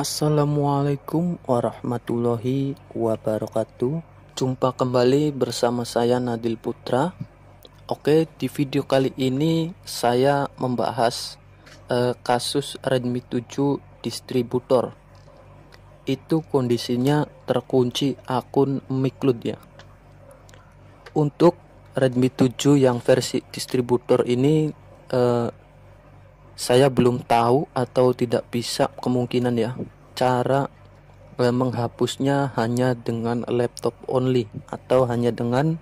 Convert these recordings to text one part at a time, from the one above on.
Assalamualaikum warahmatullahi wabarakatuh. Jumpa kembali bersama saya Nadil Putra. Oke, di video kali ini saya membahas eh, kasus Redmi 7 distributor. Itu kondisinya terkunci akun Miklud ya. Untuk Redmi 7 yang versi distributor ini eh, saya belum tahu atau tidak bisa kemungkinan ya cara eh, menghapusnya hanya dengan laptop only atau hanya dengan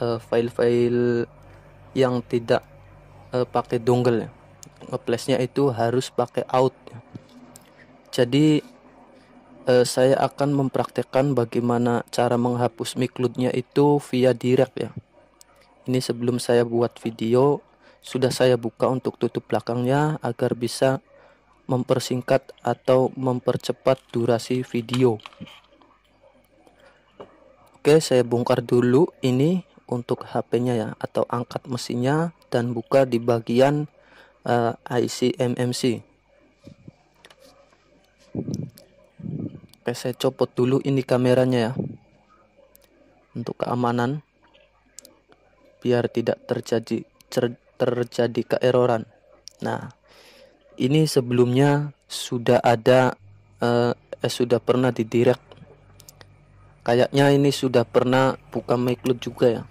file eh, file-file yang tidak eh, pakai dongle ya. Ngeplesnya itu harus pakai out. Ya. Jadi eh, saya akan mempraktekkan bagaimana cara menghapus miklutnya itu via direct ya. Ini sebelum saya buat video sudah saya buka untuk tutup belakangnya agar bisa mempersingkat atau mempercepat durasi video oke saya bongkar dulu ini untuk HP-nya ya atau angkat mesinnya dan buka di bagian uh, eh, IC MMC oke saya copot dulu ini kameranya ya untuk keamanan biar tidak terjadi cer terjadi keeroran. Nah, ini sebelumnya sudah ada eh, eh sudah pernah didirect. Kayaknya ini sudah pernah buka Makelet juga ya.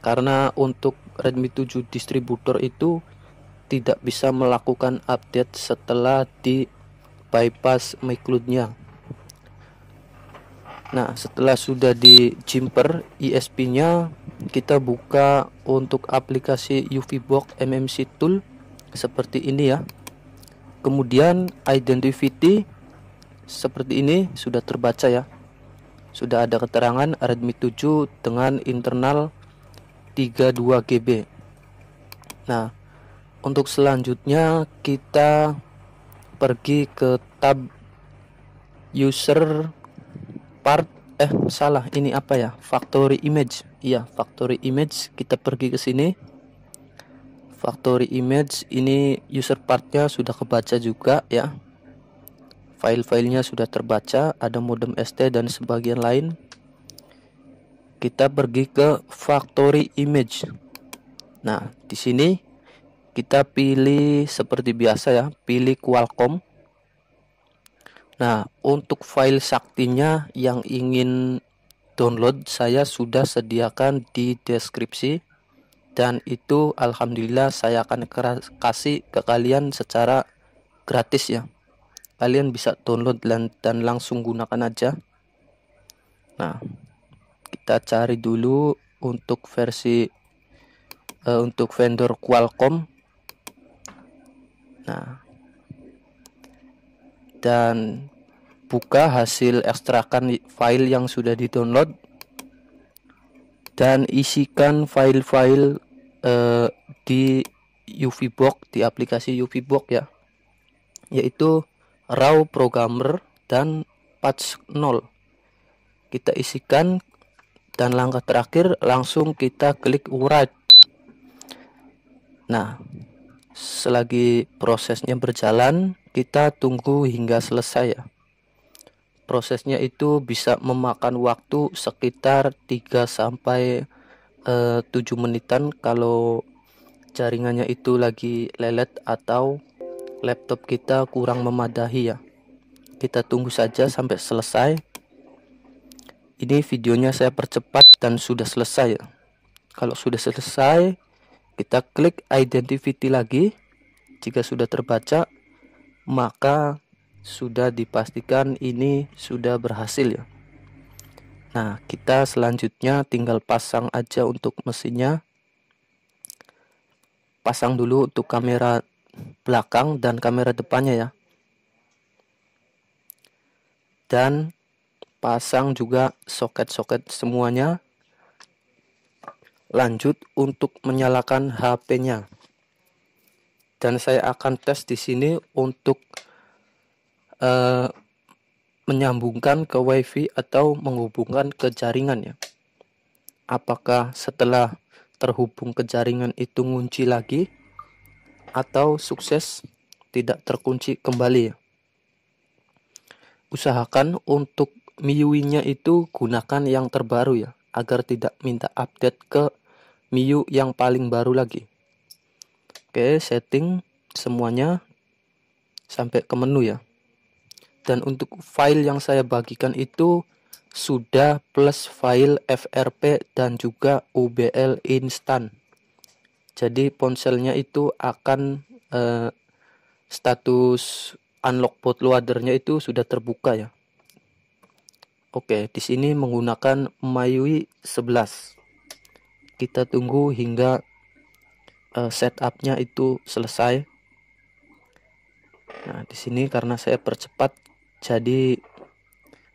Karena untuk Redmi 7 distributor itu tidak bisa melakukan update setelah di bypass Makelet-nya. Nah, setelah sudah di jumper ISP-nya kita buka untuk aplikasi UV Box MMC Tool seperti ini ya kemudian identity seperti ini sudah terbaca ya sudah ada keterangan Redmi 7 dengan internal 32 GB nah untuk selanjutnya kita pergi ke tab user part eh salah ini apa ya factory image iya factory image kita pergi ke sini factory image ini user partnya sudah kebaca juga ya file-filenya sudah terbaca ada modem ST dan sebagian lain kita pergi ke factory image nah di sini kita pilih seperti biasa ya pilih Qualcomm Nah, untuk file saktinya yang ingin download saya sudah sediakan di deskripsi dan itu alhamdulillah saya akan kasih ke kalian secara gratis ya. Kalian bisa download dan, dan langsung gunakan aja. Nah, kita cari dulu untuk versi uh, untuk vendor Qualcomm. Nah, dan buka hasil ekstrakan file yang sudah di download dan isikan file-file eh, di box di aplikasi box ya yaitu raw programmer dan patch 0 kita isikan dan langkah terakhir langsung kita klik write nah selagi prosesnya berjalan kita tunggu hingga selesai ya prosesnya itu bisa memakan waktu sekitar 3 sampai e, eh, 7 menitan kalau jaringannya itu lagi lelet atau laptop kita kurang memadahi ya. Kita tunggu saja sampai selesai. Ini videonya saya percepat dan sudah selesai ya. Kalau sudah selesai, kita klik identity lagi. Jika sudah terbaca, maka sudah dipastikan ini sudah berhasil ya. Nah, kita selanjutnya tinggal pasang aja untuk mesinnya. Pasang dulu untuk kamera belakang dan kamera depannya ya. Dan pasang juga soket-soket semuanya. Lanjut untuk menyalakan HP-nya. Dan saya akan tes di sini untuk Eh, menyambungkan ke WiFi atau menghubungkan ke jaringan ya. Apakah setelah terhubung ke jaringan itu ngunci lagi atau sukses tidak terkunci kembali ya. Usahakan untuk MIUI-nya itu gunakan yang terbaru ya agar tidak minta update ke MIUI yang paling baru lagi. Oke, setting semuanya sampai ke menu ya dan untuk file yang saya bagikan itu sudah plus file FRP dan juga UBL instan. Jadi ponselnya itu akan eh, status unlock bootloadernya itu sudah terbuka ya. Oke, di sini menggunakan MyUI 11. Kita tunggu hingga eh, setupnya itu selesai. Nah, di sini karena saya percepat jadi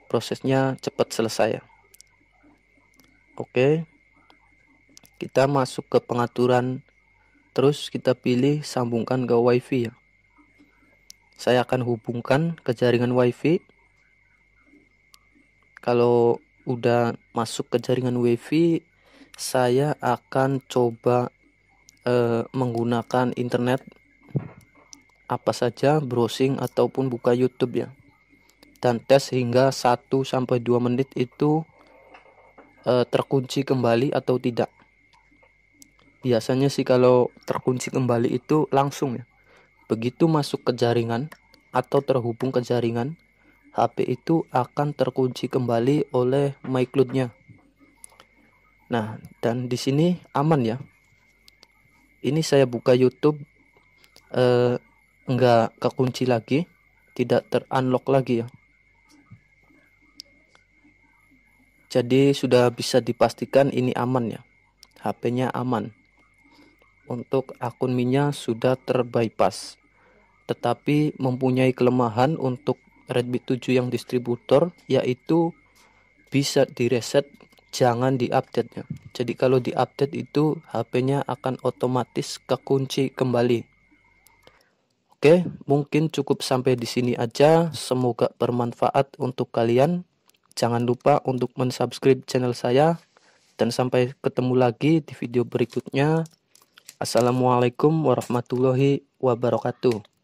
prosesnya cepat selesai ya oke kita masuk ke pengaturan terus kita pilih sambungkan ke wifi ya saya akan hubungkan ke jaringan wifi kalau udah masuk ke jaringan wifi saya akan coba eh, menggunakan internet apa saja browsing ataupun buka YouTube ya dan tes hingga 1 sampai 2 menit itu e, terkunci kembali atau tidak. Biasanya sih kalau terkunci kembali itu langsung ya. Begitu masuk ke jaringan atau terhubung ke jaringan, HP itu akan terkunci kembali oleh MyCloud-nya. Nah, dan di sini aman ya. Ini saya buka YouTube eh, nggak kekunci lagi, tidak terunlock lagi ya. Jadi sudah bisa dipastikan ini aman ya. HP-nya aman. Untuk akun minya sudah terbypass. Tetapi mempunyai kelemahan untuk Redmi 7 yang distributor yaitu bisa direset jangan diupdate ya. Jadi kalau diupdate itu HP-nya akan otomatis kekunci kembali. Oke, mungkin cukup sampai di sini aja. Semoga bermanfaat untuk kalian. Jangan lupa untuk mensubscribe channel saya dan sampai ketemu lagi di video berikutnya. Assalamualaikum warahmatullahi wabarakatuh.